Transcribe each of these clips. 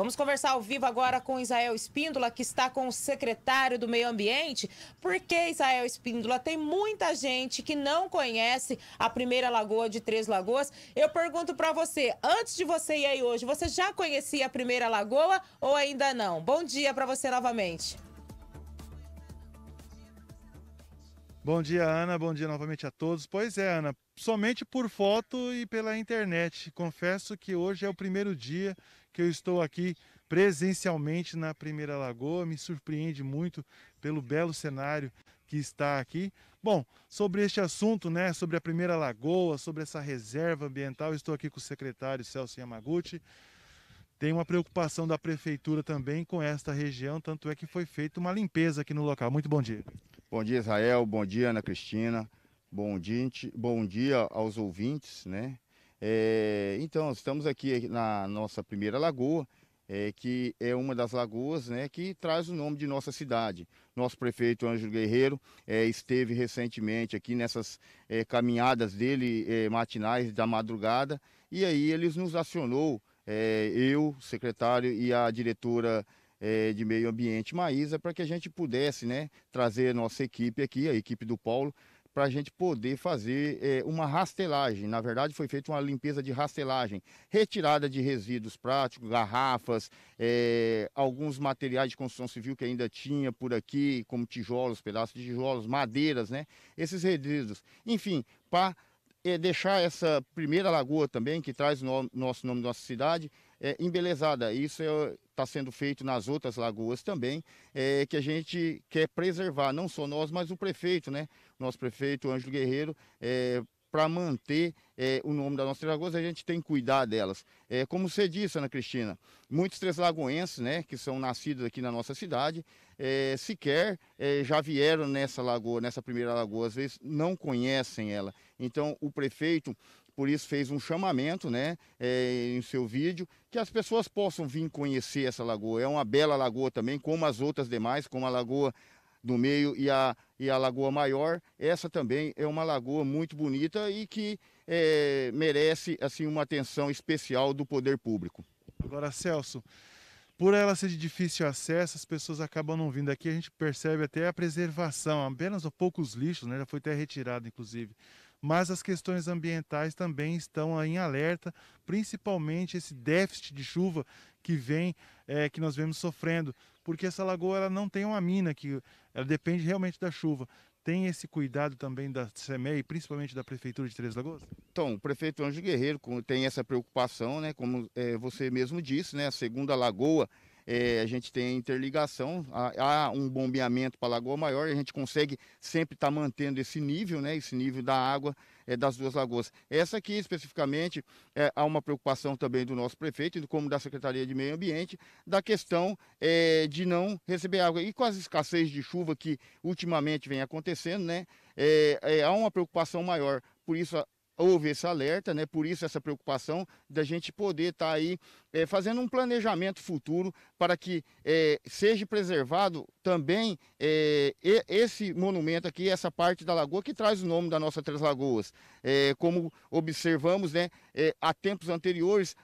Vamos conversar ao vivo agora com Israel Espíndola, que está com o secretário do Meio Ambiente, porque Israel Espíndola tem muita gente que não conhece a primeira lagoa de Três Lagoas. Eu pergunto para você, antes de você ir aí hoje, você já conhecia a primeira lagoa ou ainda não? Bom dia para você novamente. Bom dia, Ana. Bom dia novamente a todos. Pois é, Ana, somente por foto e pela internet. Confesso que hoje é o primeiro dia que eu estou aqui presencialmente na Primeira Lagoa. Me surpreende muito pelo belo cenário que está aqui. Bom, sobre este assunto, né, sobre a Primeira Lagoa, sobre essa reserva ambiental, estou aqui com o secretário Celso Yamaguchi. Tem uma preocupação da prefeitura também com esta região, tanto é que foi feita uma limpeza aqui no local. Muito bom dia. Bom dia, Israel. Bom dia, Ana Cristina. Bom dia, bom dia aos ouvintes, né? É, então, estamos aqui na nossa primeira lagoa, é, que é uma das lagoas né, que traz o nome de nossa cidade. Nosso prefeito Ângelo Guerreiro é, esteve recentemente aqui nessas é, caminhadas dele é, matinais da madrugada e aí ele nos acionou, é, eu, secretário e a diretora é, de Meio Ambiente Maísa, para que a gente pudesse né, trazer a nossa equipe aqui, a equipe do Paulo, para a gente poder fazer é, uma rastelagem. Na verdade, foi feita uma limpeza de rastelagem, retirada de resíduos práticos, garrafas, é, alguns materiais de construção civil que ainda tinha por aqui, como tijolos, pedaços de tijolos, madeiras, né? Esses resíduos. Enfim, para é, deixar essa primeira lagoa também, que traz o no, nosso nome da nossa cidade, é, embelezada. Isso está é sendo feito nas outras lagoas também, é, que a gente quer preservar, não só nós, mas o prefeito, né? Nosso prefeito Ângelo Guerreiro, é, para manter é, o nome das nossas três lagoas, a gente tem que cuidar delas. É, como você disse, Ana Cristina, muitos três lagoenses, né, que são nascidos aqui na nossa cidade, é, sequer é, já vieram nessa lagoa, nessa primeira lagoa, às vezes não conhecem ela. Então, o prefeito por isso fez um chamamento né, é, em seu vídeo, que as pessoas possam vir conhecer essa lagoa. É uma bela lagoa também, como as outras demais, como a Lagoa do Meio e a, e a Lagoa Maior. Essa também é uma lagoa muito bonita e que é, merece assim uma atenção especial do poder público. Agora, Celso, por ela ser de difícil acesso, as pessoas acabam não vindo aqui. A gente percebe até a preservação, apenas poucos lixos, né? já foi até retirado, inclusive mas as questões ambientais também estão em alerta, principalmente esse déficit de chuva que vem, é, que nós vemos sofrendo, porque essa lagoa ela não tem uma mina, que ela depende realmente da chuva. Tem esse cuidado também da SEMEI, principalmente da Prefeitura de Três Lagoas? Então, o prefeito Anjo Guerreiro tem essa preocupação, né, como é, você mesmo disse, né, a segunda lagoa é, a gente tem interligação, há, há um bombeamento para a Lagoa Maior e a gente consegue sempre estar tá mantendo esse nível, né, esse nível da água é, das duas lagoas. Essa aqui, especificamente, é, há uma preocupação também do nosso prefeito, como da Secretaria de Meio Ambiente, da questão é, de não receber água. E com as escassez de chuva que ultimamente vem acontecendo, né, é, é, há uma preocupação maior. Por isso, houve esse alerta, né? Por isso essa preocupação da gente poder estar tá aí é, fazendo um planejamento futuro para que é, seja preservado também é, esse monumento aqui, essa parte da lagoa que traz o nome da nossa Três Lagoas. como observamos, né? há tempos anteriores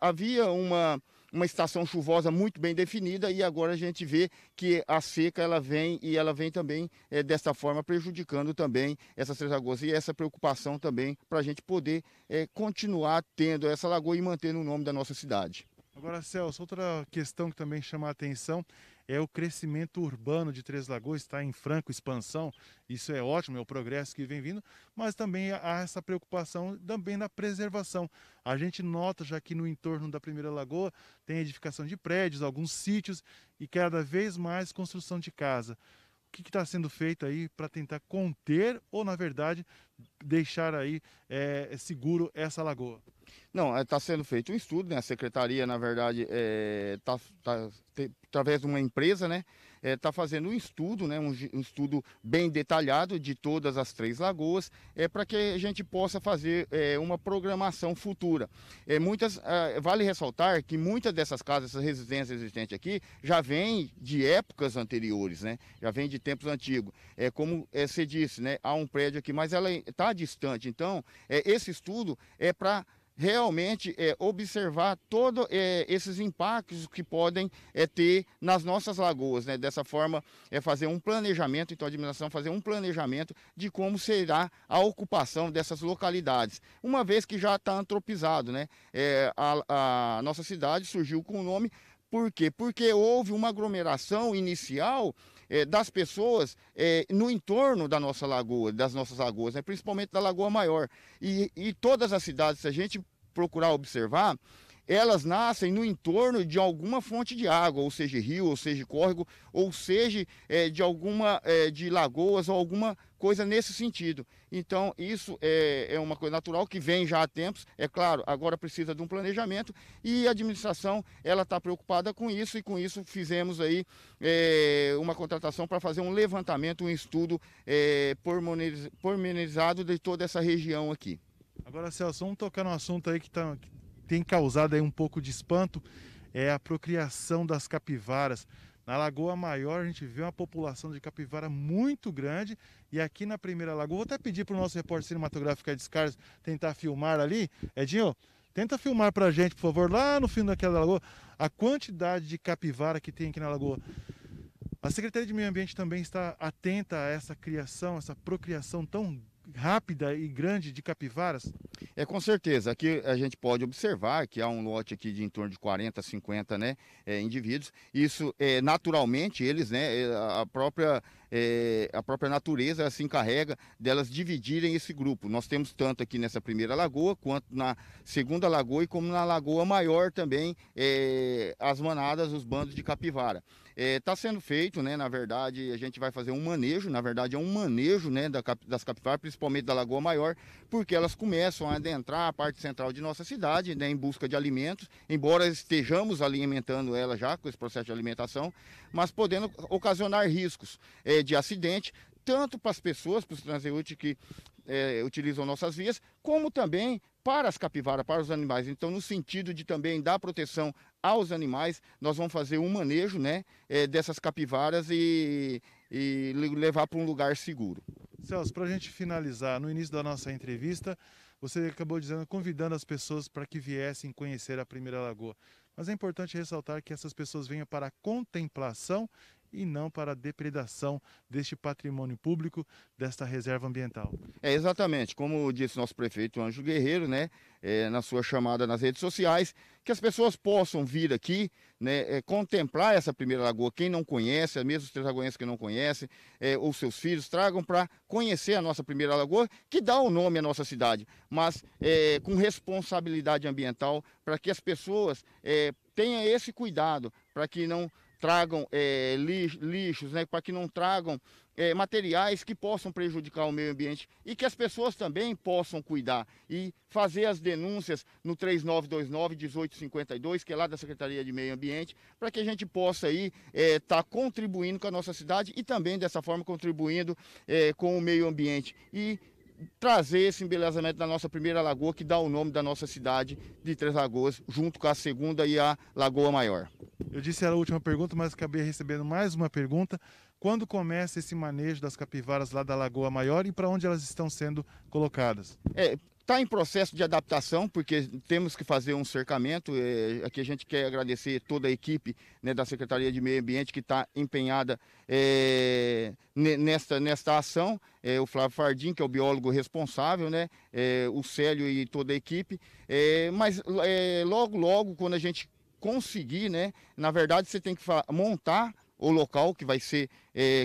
havia uma uma estação chuvosa muito bem definida e agora a gente vê que a seca ela vem e ela vem também é, eh, dessa forma prejudicando também essas três lagoas e essa preocupação também para a gente poder é, continuar tendo essa lagoa e mantendo o nome da nossa cidade. Agora, Celso, outra questão que também chama a atenção é o crescimento urbano de Três Lagoas, está em franco expansão, isso é ótimo, é o progresso que vem vindo, mas também há essa preocupação também na preservação. A gente nota já que no entorno da Primeira Lagoa tem edificação de prédios, alguns sítios e cada vez mais construção de casa. O que está sendo feito aí para tentar conter ou, na verdade, deixar aí é, seguro essa lagoa? Não, está é, sendo feito um estudo, né? A secretaria, na verdade, é, tá, tá através de uma empresa, né? está eh, é, fazendo um estudo, né, um, um, estudo bem detalhado de todas as três lagoas, é, eh, para que a gente possa fazer é, uma programação futura. É, muitas, ah, vale ressaltar que muitas dessas casas, essas residências existentes aqui, já vêm de épocas anteriores, né, já vêm de tempos antigos. É, como é, você disse, né, há um prédio aqui, mas ela está é, distante. Então, é, esse estudo é para realmente é, observar todos é, esses impactos que podem é, ter nas nossas lagoas. Né? Dessa forma, é fazer um planejamento, então a administração fazer um planejamento de como será a ocupação dessas localidades, uma vez que já está antropizado. Né? É, a, a nossa cidade surgiu com o nome por quê? Porque houve uma aglomeração inicial é, das pessoas é, no entorno da nossa lagoa, das nossas lagoas, né? principalmente da Lagoa Maior. E, e todas as cidades, se a gente procurar observar, elas nascem no entorno de alguma fonte de água, ou seja, rio, ou seja, córrego, ou seja, é, de alguma é, de lagoas ou alguma coisa nesse sentido. Então, isso é, é, uma coisa natural que vem já há tempos, é claro, agora precisa de um planejamento e a administração ela está preocupada com isso e com isso fizemos aí é, uma contratação para fazer um levantamento, um estudo é, pormenorizado de toda essa região aqui. Agora, Celso, vamos tocar no assunto aí que, está tem causado aí um pouco de espanto é a procriação das capivaras. Na Lagoa Maior a gente vê uma população de capivara muito grande e aqui na primeira lagoa, vou até pedir para o nosso repórter cinematográfico Ed Scars tentar filmar ali. Edinho, tenta filmar para a gente, por favor, lá no fim daquela lagoa, a quantidade de capivara que tem aqui na lagoa. A Secretaria de Meio Ambiente também está atenta a essa criação, essa procriação tão rápida e grande de capivaras? É, com certeza. Aqui a gente pode observar que há um lote aqui de em torno de 40, 50 né, é, indivíduos. Isso, é, naturalmente, eles, né, é, a própria, é, a própria natureza se encarrega delas dividirem esse grupo. Nós temos tanto aqui nessa primeira lagoa, quanto na segunda lagoa e como na lagoa maior também é, as manadas, os bandos de capivara. Está é, sendo feito, né, na verdade, a gente vai fazer um manejo, na verdade é um manejo né, das capivaras, principalmente da lagoa maior, porque elas começam possam adentrar a parte central de nossa cidade né, em busca de alimentos, embora estejamos alimentando ela já com esse processo de alimentação, mas podendo ocasionar riscos é, de acidente, tanto para as pessoas, para os transeúntes que é, utilizam nossas vias, como também para as capivaras, para os animais. Então, no sentido de também dar proteção aos animais, nós vamos fazer um manejo né, é, dessas capivaras e, e levar para um lugar seguro. Celso, para a gente finalizar, no início da nossa entrevista, você acabou dizendo, convidando as pessoas para que viessem conhecer a Primeira Lagoa. Mas é importante ressaltar que essas pessoas venham para a contemplação e não para a depredação deste patrimônio público, desta reserva ambiental. É exatamente, como disse nosso prefeito Ângelo Guerreiro, né, é, na sua chamada nas redes sociais, que as pessoas possam vir aqui, né, é, contemplar essa primeira lagoa, quem não conhece, mesmo os tragoenses que não conhecem, é, ou seus filhos, tragam para conhecer a nossa primeira lagoa, que dá o nome à nossa cidade, mas é, com responsabilidade ambiental, para que as pessoas é, tenham esse cuidado, para que não tragam é, lixos, né, para que não tragam é, materiais que possam prejudicar o meio ambiente e que as pessoas também possam cuidar e fazer as denúncias no 3929-1852, que é lá da Secretaria de Meio Ambiente, para que a gente possa aí estar é, tá contribuindo com a nossa cidade e também dessa forma contribuindo é, com o meio ambiente. E trazer esse embelezamento da nossa primeira lagoa, que dá o nome da nossa cidade de Três Lagoas, junto com a segunda e a Lagoa Maior. Eu disse era a última pergunta, mas acabei recebendo mais uma pergunta. Quando começa esse manejo das capivaras lá da Lagoa Maior e para onde elas estão sendo colocadas? É, Está em processo de adaptação, porque temos que fazer um cercamento. É, aqui a gente quer agradecer toda a equipe né, da Secretaria de Meio Ambiente que está empenhada é, nesta, nesta ação. É, o Flávio Fardim, que é o biólogo responsável, né, é, o Célio e toda a equipe. É, mas é, logo, logo, quando a gente conseguir, né, na verdade, você tem que montar o local que vai ser,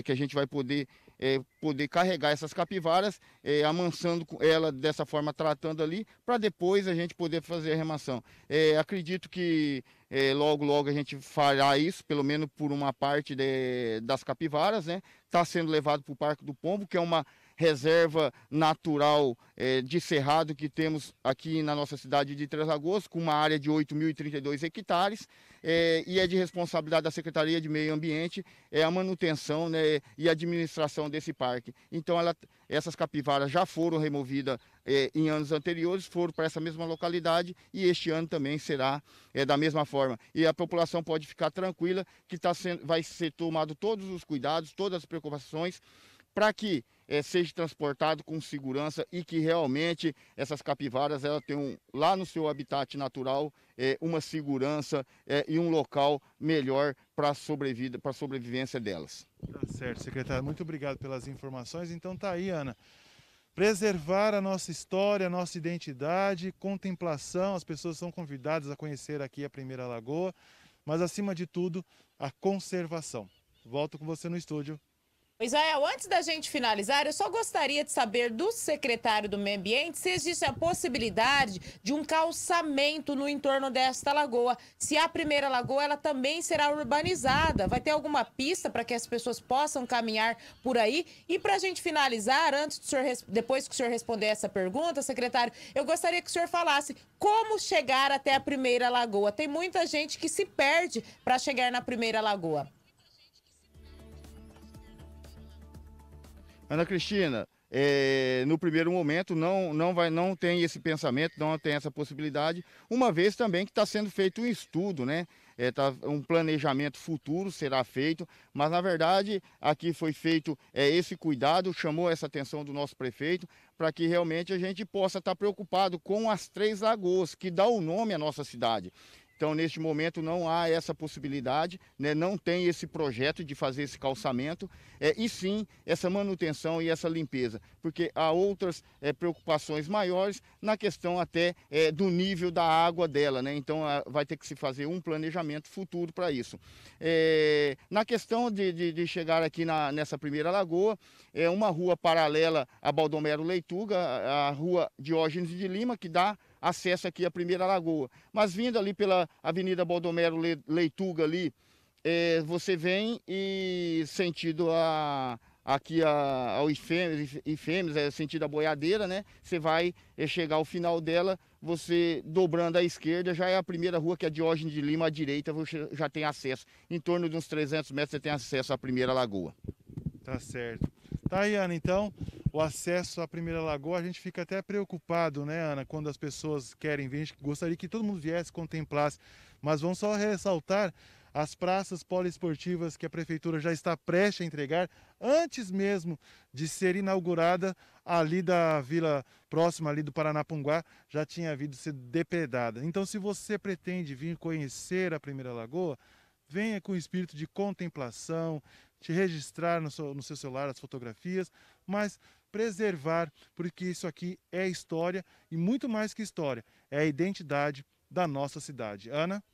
que a gente vai poder é, poder carregar essas capivaras, é, amansando ela dessa forma, tratando ali, para depois a gente poder fazer a remação. É, acredito que é, logo, logo a gente fará isso, pelo menos por uma parte de, das capivaras, né? Está sendo levado para o Parque do Pombo, que é uma reserva natural é, de cerrado que temos aqui na nossa cidade de Três Lagoas, com uma área de 8.032 hectares, é, e é de responsabilidade da Secretaria de Meio Ambiente é a manutenção né, e administração desse parque. Então, ela, essas capivaras já foram removidas é, em anos anteriores, foram para essa mesma localidade e este ano também será é, da mesma forma. E a população pode ficar tranquila que tá sendo, vai ser tomado todos os cuidados, todas as preocupações para que é, seja transportado com segurança e que realmente essas capivaras ela tenham lá no seu habitat natural é, uma segurança é, e um local melhor para a sobrevivência delas. Tá certo, secretário. Muito obrigado pelas informações. Então tá aí, Ana. Preservar a nossa história, a nossa identidade, contemplação. As pessoas são convidadas a conhecer aqui a Primeira Lagoa, mas acima de tudo, a conservação. Volto com você no estúdio Israel, é, antes da gente finalizar, eu só gostaria de saber do secretário do Meio Ambiente se existe a possibilidade de um calçamento no entorno desta lagoa. Se a primeira lagoa, ela também será urbanizada. Vai ter alguma pista para que as pessoas possam caminhar por aí? E para a gente finalizar, antes do senhor, depois que o senhor responder essa pergunta, secretário, eu gostaria que o senhor falasse como chegar até a primeira lagoa. Tem muita gente que se perde para chegar na primeira lagoa. Ana Cristina, é, no primeiro momento não, não, vai, não tem esse pensamento, não tem essa possibilidade, uma vez também que está sendo feito um estudo, né? É, tá, um planejamento futuro será feito, mas na verdade aqui foi feito é, esse cuidado, chamou essa atenção do nosso prefeito, para que realmente a gente possa estar tá preocupado com as Três Lagoas, que dá o nome à nossa cidade. Então, neste momento, não há essa possibilidade, né? não tem esse projeto de fazer esse calçamento, é, e sim essa manutenção e essa limpeza, porque há outras é, preocupações maiores na questão até é, do nível da água dela. Né? Então, a, vai ter que se fazer um planejamento futuro para isso. É, na questão de, de, de chegar aqui na, nessa primeira lagoa, é uma rua paralela a Baldomero Leituga, a, a rua Diógenes de Lima, que dá acesso aqui à Primeira Lagoa. Mas vindo ali pela Avenida Baldomero Leituga ali, é, você vem e sentido a, aqui a, ao Ifêmes, é sentido a boiadeira, né? Você vai é, chegar ao final dela, você dobrando à esquerda, já é a primeira rua que é Diógenes de Lima, à direita você já tem acesso. Em torno de uns 300 metros você tem acesso à primeira lagoa. Tá certo. Tá aí, Ana, então, o acesso à Primeira Lagoa, a gente fica até preocupado, né, Ana, quando as pessoas querem vir. A gente gostaria que todo mundo viesse, contemplasse, mas vamos só ressaltar as praças poliesportivas que a prefeitura já está prestes a entregar, antes mesmo de ser inaugurada ali da vila próxima ali do Paranapunguá, já tinha havido sido depredada. Então, se você pretende vir conhecer a Primeira Lagoa, venha com o espírito de contemplação, te registrar no seu, no seu celular as fotografias, mas preservar, porque isso aqui é história e muito mais que história, é a identidade da nossa cidade. Ana?